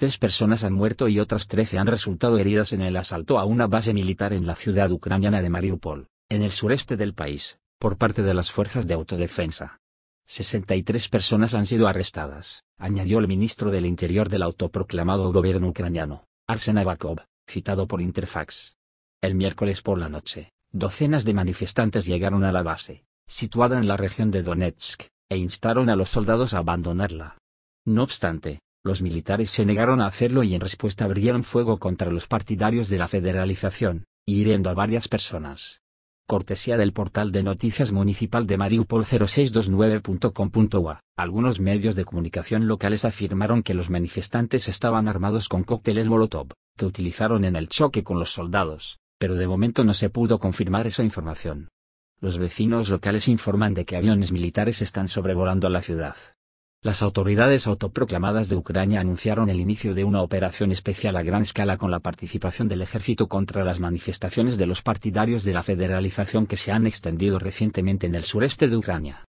Tres personas han muerto y otras trece han resultado heridas en el asalto a una base militar en la ciudad ucraniana de Mariupol, en el sureste del país, por parte de las fuerzas de autodefensa. 63 personas han sido arrestadas, añadió el ministro del Interior del autoproclamado gobierno ucraniano, Arsen Avakov, citado por Interfax. El miércoles por la noche, docenas de manifestantes llegaron a la base, situada en la región de Donetsk, e instaron a los soldados a abandonarla. No obstante, los militares se negaron a hacerlo y en respuesta abrieron fuego contra los partidarios de la federalización, hiriendo a varias personas. Cortesía del portal de noticias municipal de Mariupol 0629.com.ua, algunos medios de comunicación locales afirmaron que los manifestantes estaban armados con cócteles Molotov, que utilizaron en el choque con los soldados, pero de momento no se pudo confirmar esa información. Los vecinos locales informan de que aviones militares están sobrevolando la ciudad. Las autoridades autoproclamadas de Ucrania anunciaron el inicio de una operación especial a gran escala con la participación del ejército contra las manifestaciones de los partidarios de la federalización que se han extendido recientemente en el sureste de Ucrania.